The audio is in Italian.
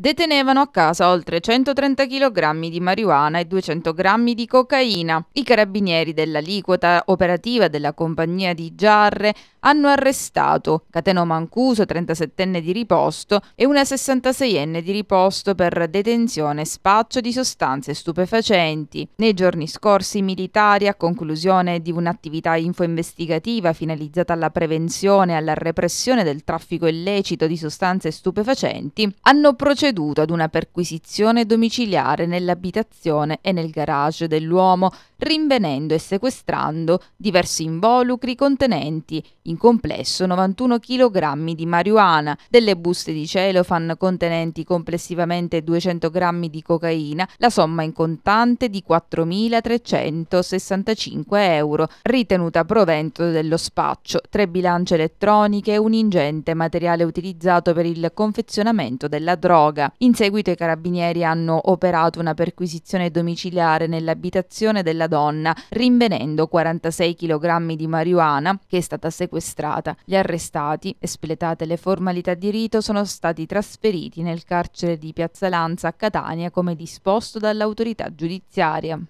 Detenevano a casa oltre 130 kg di marijuana e 200 g di cocaina. I carabinieri dell'aliquota operativa della compagnia di Giarre hanno arrestato Cateno Mancuso, 37enne di riposto, e una 66enne di riposto per detenzione e spaccio di sostanze stupefacenti. Nei giorni scorsi i militari, a conclusione di un'attività infoinvestigativa finalizzata alla prevenzione e alla repressione del traffico illecito di sostanze stupefacenti, hanno proceduto proceduto ad una perquisizione domiciliare nell'abitazione e nel garage dell'uomo, rinvenendo e sequestrando diversi involucri contenenti in complesso 91 kg di marijuana, delle buste di celofan contenenti complessivamente 200 g di cocaina, la somma in contante di 4.365 euro, ritenuta provento dello spaccio, tre bilance elettroniche e un ingente materiale utilizzato per il confezionamento della droga droga. In seguito i carabinieri hanno operato una perquisizione domiciliare nell'abitazione della donna, rinvenendo 46 kg di marijuana che è stata sequestrata. Gli arrestati, espletate le formalità di rito, sono stati trasferiti nel carcere di Piazza Lanza a Catania come disposto dall'autorità giudiziaria.